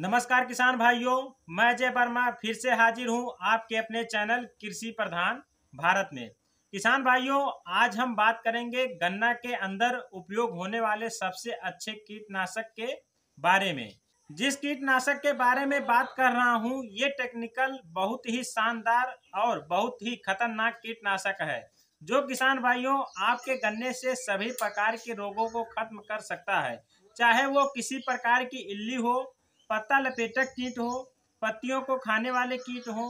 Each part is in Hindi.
नमस्कार किसान भाइयों मैं जय वर्मा फिर से हाजिर हूं आपके अपने चैनल कृषि प्रधान भारत में किसान भाइयों आज हम बात करेंगे गन्ना के अंदर उपयोग होने वाले सबसे अच्छे कीटनाशक के बारे में जिस कीटनाशक के बारे में बात कर रहा हूं ये टेक्निकल बहुत ही शानदार और बहुत ही खतरनाक कीटनाशक है जो किसान भाइयों आपके गन्ने से सभी प्रकार के रोगों को खत्म कर सकता है चाहे वो किसी प्रकार की इल्ली हो पत्ता लपेटक कीट हो पत्तियों को खाने वाले कीट हो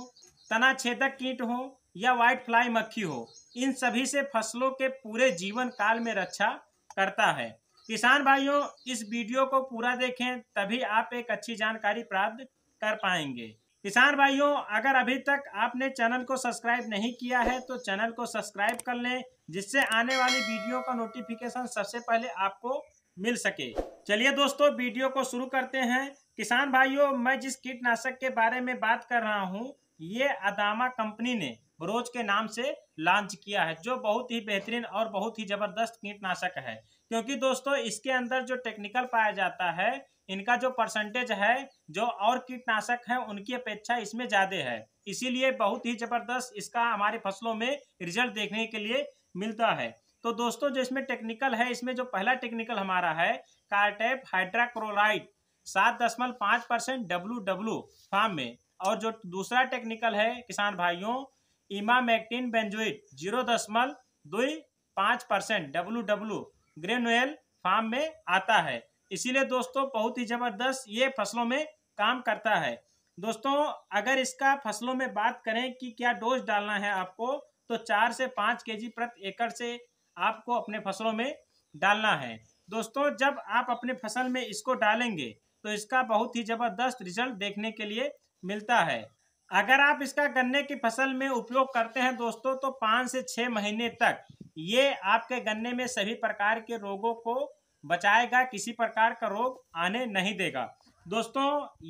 तना छेदक कीट हो या व्हाइट फ्लाई मक्खी हो इन सभी से फसलों के पूरे जीवन काल में रक्षा करता है किसान भाइयों इस वीडियो को पूरा देखें तभी आप एक अच्छी जानकारी प्राप्त कर पाएंगे किसान भाइयों अगर अभी तक आपने चैनल को सब्सक्राइब नहीं किया है तो चैनल को सब्सक्राइब कर लें जिससे आने वाली वीडियो का नोटिफिकेशन सबसे पहले आपको मिल सके चलिए दोस्तों वीडियो को शुरू करते हैं किसान भाइयों मैं जिस कीटनाशक के बारे में बात कर रहा हूँ ये अदामा कंपनी ने ब्रोज के नाम से लॉन्च किया है जो बहुत ही बेहतरीन और बहुत ही ज़बरदस्त कीटनाशक है क्योंकि दोस्तों इसके अंदर जो टेक्निकल पाया जाता है इनका जो परसेंटेज है जो और कीटनाशक है उनकी अपेक्षा इसमें ज़्यादा है इसीलिए बहुत ही ज़बरदस्त इसका हमारे फसलों में रिजल्ट देखने के लिए मिलता है तो दोस्तों जो इसमें टेक्निकल है इसमें जो पहला टेक्निकल हमारा है कार्टेप हाइड्राक्रोलाइट सात दशमलव पाँच परसेंट डब्लू डब्लू फार्म में और जो दूसरा टेक्निकल है किसान भाइयों मैक्टिन बेंजोइट जीरो दशमलव दो पाँच percent W W granule form में आता है इसीलिए दोस्तों बहुत ही ज़बरदस्त ये फसलों में काम करता है दोस्तों अगर इसका फसलों में बात करें कि क्या डोज डालना है आपको तो चार से पाँच के जी प्रति एकड़ से आपको अपने फसलों में डालना है दोस्तों जब आप अपने फसल में इसको डालेंगे तो इसका बहुत ही ज़बरदस्त रिजल्ट देखने के लिए मिलता है अगर आप इसका गन्ने की फसल में उपयोग करते हैं दोस्तों तो पाँच से छः महीने तक ये आपके गन्ने में सभी प्रकार के रोगों को बचाएगा किसी प्रकार का रोग आने नहीं देगा दोस्तों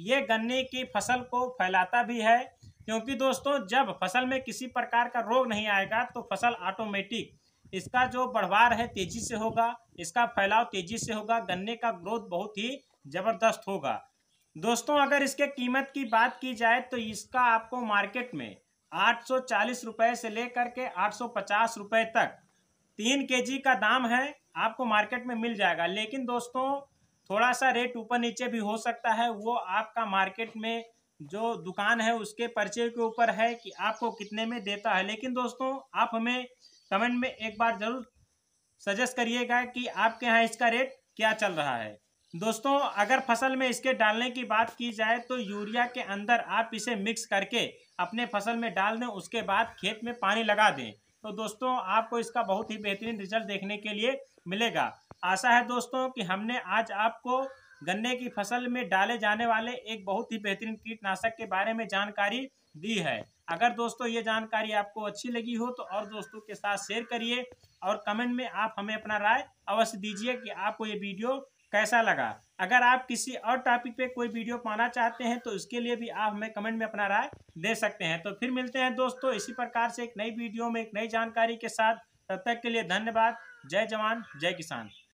ये गन्ने की फसल को फैलाता भी है क्योंकि दोस्तों जब फसल में किसी प्रकार का रोग नहीं आएगा तो फसल ऑटोमेटिक इसका जो बढ़वार है तेजी से होगा इसका फैलाव तेजी से होगा गन्ने का ग्रोथ बहुत ही ज़बरदस्त होगा दोस्तों अगर इसके कीमत की बात की जाए तो इसका आपको मार्केट में आठ सौ से लेकर के आठ सौ तक तीन के जी का दाम है आपको मार्केट में मिल जाएगा लेकिन दोस्तों थोड़ा सा रेट ऊपर नीचे भी हो सकता है वो आपका मार्केट में जो दुकान है उसके पर्चे के ऊपर है कि आपको कितने में देता है लेकिन दोस्तों आप हमें कमेंट में एक बार ज़रूर सजेस्ट करिएगा कि आपके यहाँ इसका रेट क्या चल रहा है दोस्तों अगर फसल में इसके डालने की बात की जाए तो यूरिया के अंदर आप इसे मिक्स करके अपने फसल में डाल दें उसके बाद खेत में पानी लगा दें तो दोस्तों आपको इसका बहुत ही बेहतरीन रिजल्ट देखने के लिए मिलेगा आशा है दोस्तों कि हमने आज आपको गन्ने की फसल में डाले जाने वाले एक बहुत ही बेहतरीन कीटनाशक के बारे में जानकारी दी है अगर दोस्तों ये जानकारी आपको अच्छी लगी हो तो और दोस्तों के साथ शेयर करिए और कमेंट में आप हमें अपना राय अवश्य दीजिए कि आपको ये वीडियो कैसा लगा अगर आप किसी और टॉपिक पे कोई वीडियो पाना चाहते हैं तो उसके लिए भी आप हमें कमेंट में अपना राय दे सकते हैं तो फिर मिलते हैं दोस्तों इसी प्रकार से एक नई वीडियो में एक नई जानकारी के साथ तब तक के लिए धन्यवाद जय जवान जय किसान